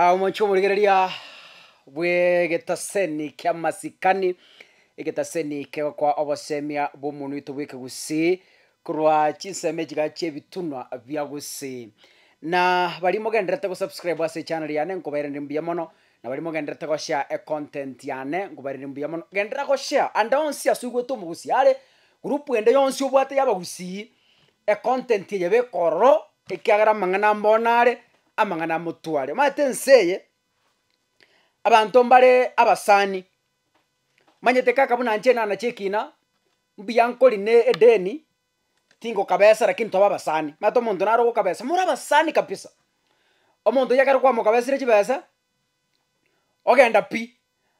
Ah, umuco w'umuregereria bw'egetaseni k'amasikani egetaseni kekwa obosemia bw'omuntu witu bw'ekegusii kurwa chinseme chiga chebitunwa bia gusii na bari mogenderete gusubscribe ase channel yane nkobairende mbuya mono na bari mogenderete goshare econtent yane ngobairende mbuya mono gendera goshare ande onsi ase igwete omogusii are gurupu ende yonsi obwate yabagusii econtent eye bekororo ekiagera amang'ana mbona are amang'ana motware mate nseye abanto mbale abasani manyete kaka buna njena na chekina mbuya nkorine edeni kabesa lakini toba abasani mate omonto nare kabesa mura abasani kabisa omonto yakare kwamokabesire chibesa ogenda pi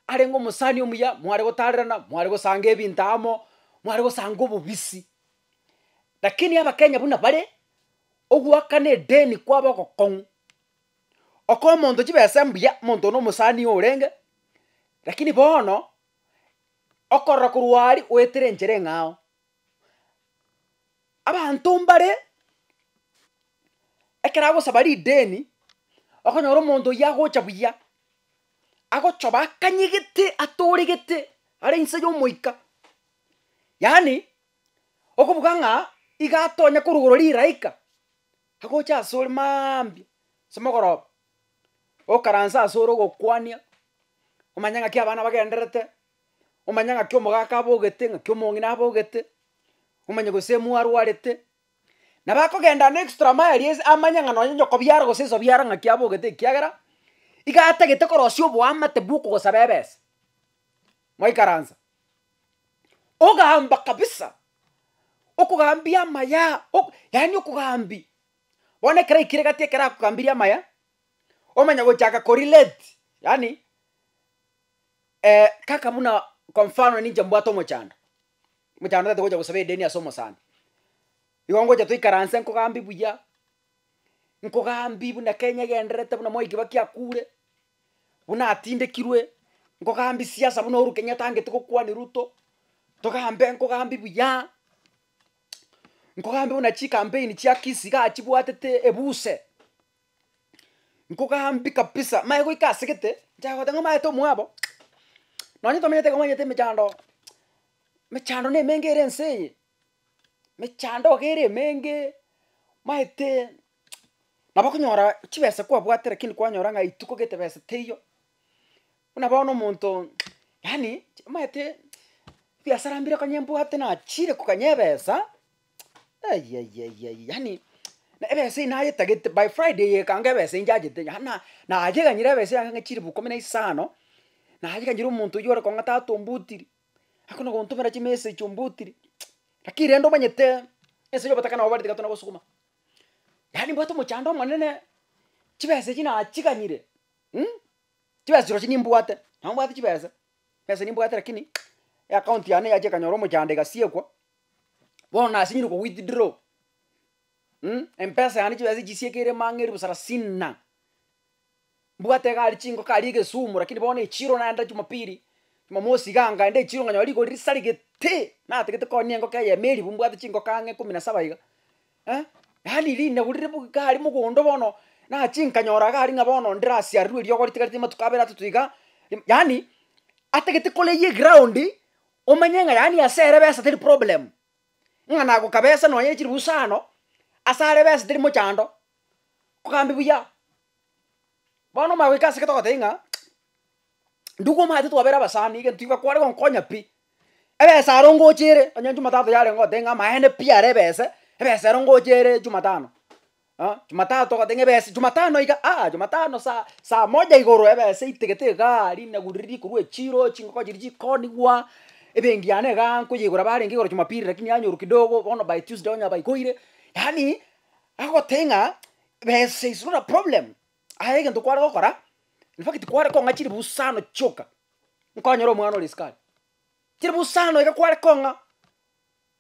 arenge omosani omuya mware gotarerana mware gosanga bintamo amo mware gosanga obobisi lakini abakenya buna bare ogwakana edeni bako kong oko omonto chibesa mbuya monto no omosaani orenge rakini bono okorora korwa aria oetera enchera eng'ao abanto mbare ekero agosaba rideni okonyora omonto oyo agocha buya agochoba akanyegete atoregete are inse ya omoika yaani okobuga ng'a iga atonya korugoro riraika agocha ase ore maambia ase okaransa ase ore ogokwania omanye ng'aki abana bagenderete omanye ng'aki omogaka abogete ng'aki omong'ina abogete omanye gose emwarwarete nabo na extra mile ase amanye ng'ana onye nyokobiara gose esobiara ng'aki abogete ekiagera igatagete korosia oboamate bwa okogosaba mwaikaransa ogamba kabisa okogambia amaya yaani okogambi bono ekera ikire gati ekera akogambirie amaya omanya gochaka correlate yani eh, kaka muna kwa mfano ninja mbwato mochana mochana tete kusabe deni edeni somo sana igo ngocha tuikaranse nkogambi buya nkogambi buna kenya genderete buna moi kibaki akure buna nko nkogambi siasa buna uru kenya tangete gokwani ruto togambe nkogambi buya nkogambi buna chi campaign chia kisi gachibwatete ebuse nkogambi kabisa mae goikasigite njagotengo mae tomwabo nonye tomenyete emechando mechando ere ense eye mechando kere emenge maete nabo konyora chibese kwabwatire kindi kwanyora ng'a ituko getebese teiyo nabo bono omonto yani maete biasara mbire kanyembwate nachire ay, ay, yani ebese inayetagete by friday yekange ebese injagete na najeganyire ebese yange chiribu ikumi isano najeganyire omonto oyo orikong'ata atombutiri akona gontumera chimesage ombutiri lakini rende omanyete ense yobatakana obarete gatona gosukuma yaani mbwate omochando omonene chibese chi nachiganyire hmm? chibese chiro chi nimbwate nambwate chibese bese nimbwate lakini eakaunti yane yachekanyora omochando egasiekwa bono nasinyire kowithdraw empesa hmm? yani chiwezi chisiekere mang'eri busara sinna mbwate gari chingo kali kisumu lakini bone chiro naenda jumapili jumamosi ganga ende chiro nganya liko risali gete na atikete konia ngo kaya meli bumbwate chingo kange 17 iga eh yani lina kulire bu kali mugondo bono na chinka nyora kali ngabono ndirasi aru tima kali tikati matukabera tutuiga yani atikete kole ye groundi omanyenga yani asere besa tiri problem nga nago kabesa no yechiri busano asare besa ndiri muchando kukambi buya bono magwika ase getogote ing'a ndugu omate twabera basani igentu iga kware gonkonya pi ebesa arongochire onye jumatatu yare ngote ing'a maende pi are ebese ebesa arongochire jumatano jumatatu gotenga ebesa jumatano iga ah jumatano saa saa moja igoro ebesa itegete gari naguriri kurwe chiro chingoko jiri chikonigwa ebengi yane iga nkoyigora barenge igoro jumapili lakini yanyoru kidogo bono by tuesday onya baikoire Yani ako tenga bese is not a problem. Ahege ndo kwara gokora. In fact kwara ko ngachiri busano choka. Nkonyoro mwana oli skali. Chiri busano ega kwara konga.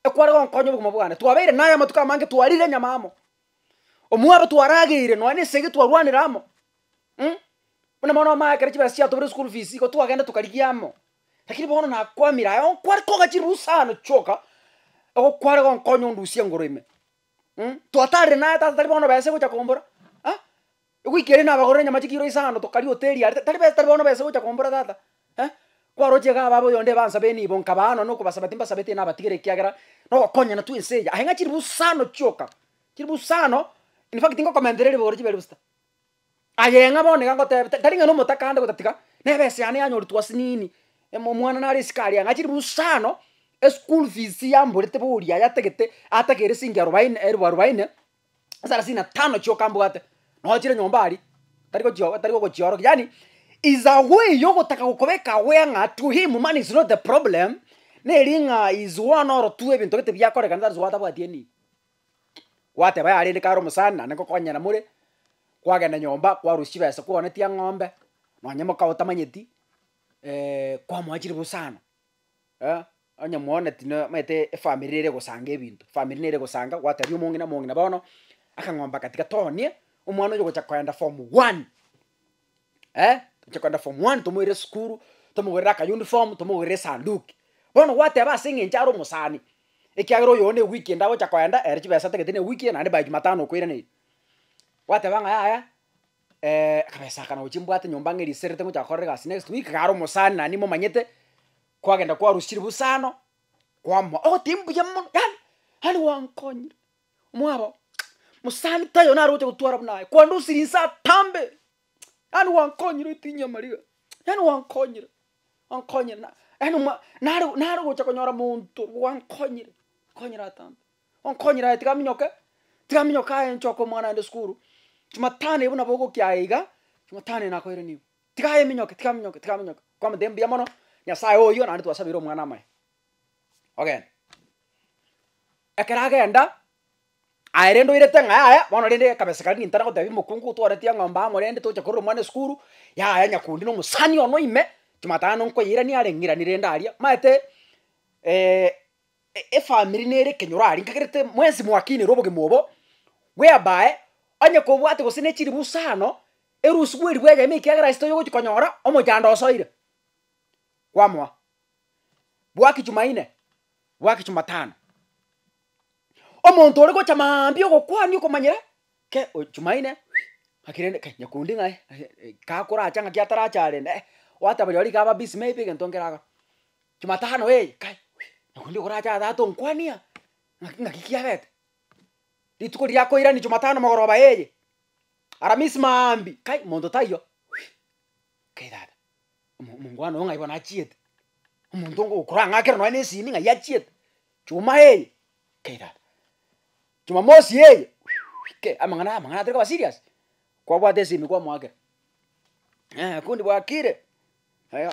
Ekwara ko nkonyo bukuma bwana. Twabeire naye matuka mange twarire nyamamo. Omuwa batwaragire no ane sege twarwanira amo. Mm? Una mona makere chibasia tobere school fees ko twagenda amo Lakini bono nakwamira ayo kwara ko chiri busano choka. Ako kwara ko nkonyo ndusia ngoroime. Mm? twatari naye tata tari bono bese gocha kombora igwikire ah? na abagore nyama chikiro isano tokari hoteli ari tari bese tari bono bese gocha kombora tata eh? kwaroche ga babo yonde bansa beni bon kabano no kubasabati basabete na batigere kiagera no konya na tuinseja ahenga chiri busano choka chiri busano in fact ingo komenderere borje berusta ayenga bone gango tebe tari ngano mutakande gutatika nebese ane anyoritwa sinini emomwana nari sikari anga chiri busano school fees ya yamborete boria yategete atagere ciringi arobaine elfu arobaine thelathini sina tano ciokambwate nochire nyomba ari tarikogochioroki yani is a way yogotaka gokobeka nga to him money is not the problem neri ng'a is one or two ebinto bete biakorekana tarisi gwatabwatie ni wate baya ndi karo musana niko konyana muri kwagenda nyomba kwa kwaruci besa kwonetia ng'ombe nonye mukaotamanyeti eh, kwamwachire busana eh? onye mwonet tino maite family ire gusanga ebintu family ire gusanga watari na omongina mongina bono akang'omba katika toni umwana oyo gocha kwenda form 1 eh gocha kwenda form 1 skuru tumo ire ka uniform tumo tomogwerera sanduki bono ba singe eng'enchara omosani ekiagera oyo ne weekend enda gocha kwenda ere chibesa tegete ne wiki naende ba jumatano okoirene wateba ng'a yaya eh kabesa kana gochimbwate nyomba ng'eriserete gocha korera gasi next week garo omosani nani manyete kwagenda rusiri busano kwamwa ogotimbuye oh, muno yani hani wankonyire mwabo musani tayo na narote gutwara bunaye kwandusira insa tambe yani wankonyire itinya mariga yani wankonyi wankonyi na yani ma nari nari gocha konyora muntu wankonyi konyira tambe wankonyira tika minyoke tika minyoka ayencho ko mwana ende skuru jumatano ibu nabo gokyaiga jumatano nakoire nibu tika ye minyoke tika minyoke tika minyoke kwa mdembi ya mono nyasaye ũyũ oh, ona nĩ twacamirwo mwana mae again ekeragenda aere ndo irete ng'aya wona rende kabesa kali nintana ko tabi mukungu twore tia ngomba amore ndi tuche kururu mwana skuru ya aya nyakundi no musani ono ime tumatano nko yira ni arengira ni renda aria maete eh e, e family ne ere kenyora ari nkagirete mwezi mwakini roboge mubo whereby anya ko bwate gusine chiri busano erusu gweri bwega miki agara isto yogo chikonyora omujando osoire kwa mwa bwaki jumaine bwaki jumatano omuntu oriko chamambi ogokwani manyira ke o jumaine akirende ke nyakundi ngae kakuracha ngaki ataracharende eh, watabari ori kaba busy maybe gento ngeraga jumatano we kai nakundi nyakundi kuracha atato nkwania ngaki kiabete rituko riako irani jumatano magoroba eye aramis maambi kai mondo tayo kai dada mungu wano nga ibona achiet umuntu ngo kuranga akere no ane sini nga yachiet chuma hey kera chuma mosi hey ke amangana amangana teka serious kwa bwa desimi kwa mwake eh kundi bwa kire eh,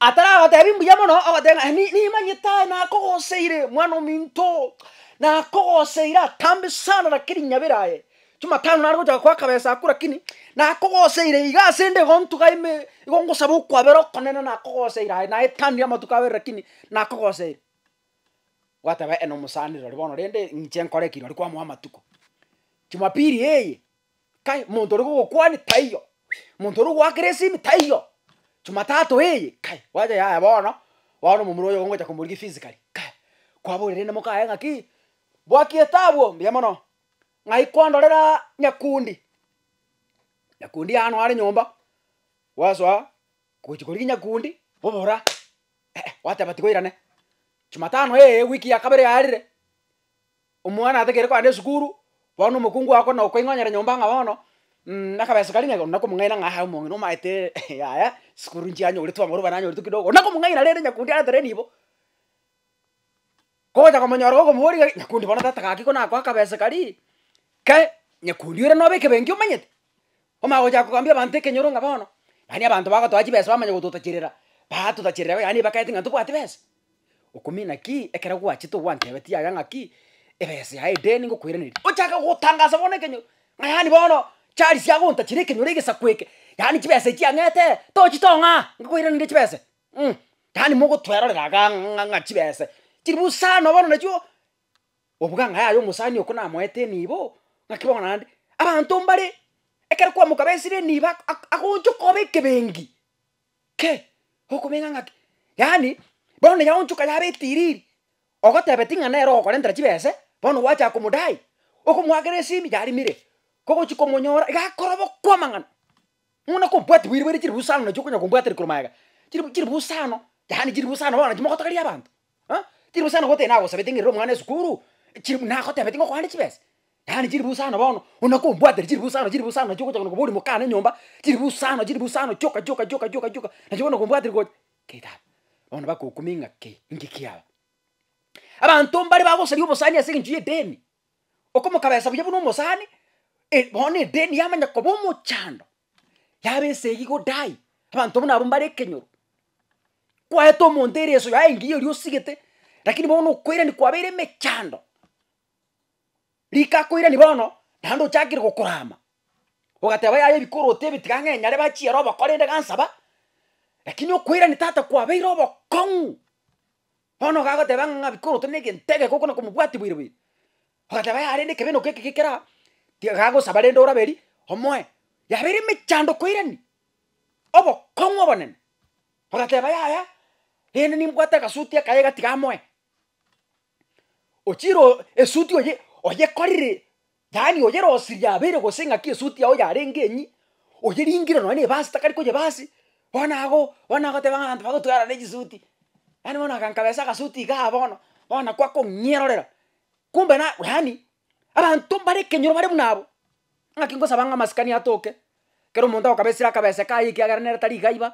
atara batebi mbuya muno abatenga ni ni manyita na kogoseire mwana minto na kogoseira tambi sana lakini nyabiraye chumatano narigochaka kwakabesa kwa aku lakini nakogoseire iga nde igo ntuga ime igo ngosaba okwabera okonene nakogoseire aye naye tandi amatuka abere lakini nakogoseire gwateba ene omosanire ori bono rende inche nkorekire ori kwamoa amatuko chumapiri eye kai monto ori gogokwane taiyo monto ori gwakire esimi taiyo chumatatu eye kai wacha yaya bono bono omomura oyo gongocha komorigia physically kai kwaborire nemo ng'aki bwakiete abwo mono ngaikondorera nyakundi nyakundi ari nyomba waswa kuchikori nyakundi bobora eh, wateba tikoirane jumatano eye wiki ya kabere yarire omwana ategere kwande esukuru bono mukungu wako na nokoing'onyera nyomba ng'a bono mm, nakabesa kari ng'aiko nakomung'aina ng'aha omong'i nomaete yaya sukuru nji anyo nchianyoretwe amoroba nanyoretwe kidogo nakomung'aina rere nyakundi aretere nibo kocha komonyora gokomuhoriga nyakundi bono tatagaki kwa kabesa kali ke nyekuliure no bike bengi umanyete umagocha kugambia bantu kenyoro nga bono yani abantu bagotoa chibesa bamanya gututachirira batutachirira yani bakaiti nga tubwati besa ukumina ki ekera gwachi tubwantebe tiaga ng'aki ebesa yaye deni ngukwiraniri uchaka gutangasa bono ekenyoro nga yani bono chari siagontachire ekenyoro egesa kweke yani chibesa chiang'ete tochi tong'a ngukwiranire chibesa mm. Yaani mogotweroreraga ng'a chibesa chiri busano bono nacho obwa ng'a yaye omusani oko namoete nibo nakibona ndi abantu mbare ekere kwamuka besire niba agunjuka beke bengi ke okubenga ngaki yani bono yaunjuka yabetiriri ogotebeti ng'ana ero okorendera chibese bono gwacha komudai okomwagera esimi yarimire kogochi komonyora igakora bokwama ng'ana kombwati bwiri chiri busano nacho okonya kombwateri koromaega chiri chiri busano yani chiri busano bono chimogotogeria abanto chiri busano gotena agosabete ng'erire omwana esukuru chiri nagotebeti ngokoande chibese Yaani yani chiri busano bono unakumbwatere chiri busano chiri busano choko chako kubuli mukana nyomba chiri busano chiri busano choka choka choka choka choka Na nacho bona kumbwatere ko kita bona bakukuminga ke Aba ngikiaba abantu mbari bagosari ubosani ase ngiye deni okomo kabesa buye buno musani e bona e deni yama yamanya kobomo chando Yabe yabese yigo dai abantu bona abambare kenyoro eto montere eso ya yaingiyo usigete, lakini bona kwera ni kwabere mechando rikakwire ni bono nando chakire gukurama ugateba yaye bikuru tibitiga ngenyare bachiera obokorende gansaba lakini ukwire ni tata kwa kwabeire obokong'u bono gagoteba ng'a bikuru to negentege goko na komubwati bwire bwire ugateba yarende kebeno keke kekera gagosaba rende oraberi omoe yabere mechando kwireni obokong'u obonene ugateba yaya rende nimbwate agasuti akaye gatiga amoe ochiro esuti oje oye korire yani oye rosiri yabere ki suti ya oya renge nyi oye ringire noe na ebasi takari koye basi bona go yaani bono ago bono ago teba abanto bagotwara na egisuti yani ga bona bona kwa bono nyero kwakong'ierorera kumbe na yani abanto barekenyoro bare buna abo ng'aki ngosaba ng'a amasikani atoke kero monta omonto agokabesire kai ki agere nere tari gaiba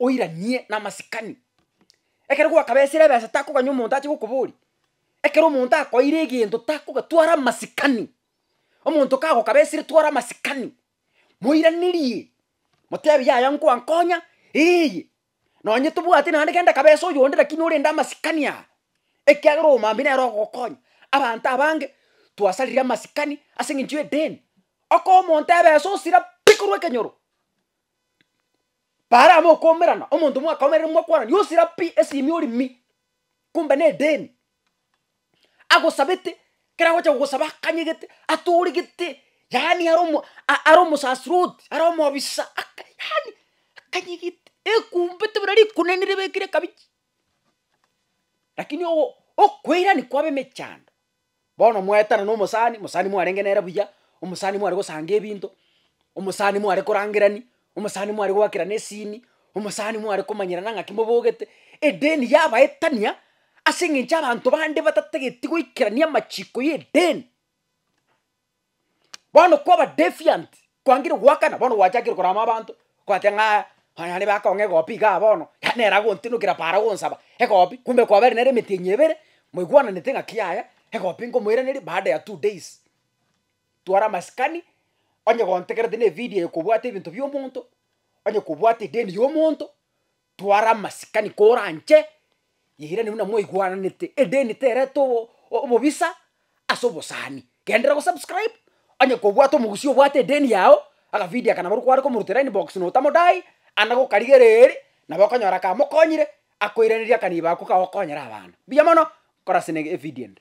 oira nie na amasikani ekero gwakabesire ebese takoganya omonto achie gokobori ekero omonto akoire egento takogetwara amasikani omonto kagokabesire twara amasikani moiranirie motebe yaya nkwankonya eye nonye tobwate naende genda kabesa oyonde lakini orende amasikani aa ekiagera omambi nero ogogokonya abanto abange twasarire amasikani ase eng'encho edeni okoa omonto ebesa osira pikorwa ekenyoro bara ame omonto mwakomerere mwakwarani osira pi esimi orimi kumbe na edeni agusabite kira gocha gugusaba akanyegete gete yani aromo aromo sasrud aromo bisa ak, yani akanyegete ekumbete burari kunenire bekire kabichi lakini o okwera ni kwabe mechanda bono mwetana no musani musani mwarengenera buya umusani mwari gusanga ebinto umusani mwari kurangerani umusani mwari gwakirana esini umusani mwari kumanyerana ng'aki mobogete edeni yabaetania asengenge abantu bande batategeti guikirania amaciko y'edeni bono ba defiant kwangire gwakana bono gwachakire korama abantu kwatia ng'a hanyani bakonga egopi iga abono yanera gontinukira para gonsaba egopi kumbe kwabere nere emiti enyebere moigwananete ng'aki yaya egopi nkomoeraneri baada ya two days twara amasikani onye gontegerete na evidio ekobwata ebinto bia omonto onye kobwata edeni ya omonto twara amasikani koranche yihire ni una mwiguananite ende niteretwo obobisa ase obosani kendera gosubscribe anya kobwata omogusi obwate edeni yao video kana boru kware komurutera inbox notamodai ana gokarigereri nabo okonyora kamokonyire akoiraneria kaniba ka kagokonyera abana mbuya mono nkorasene evidient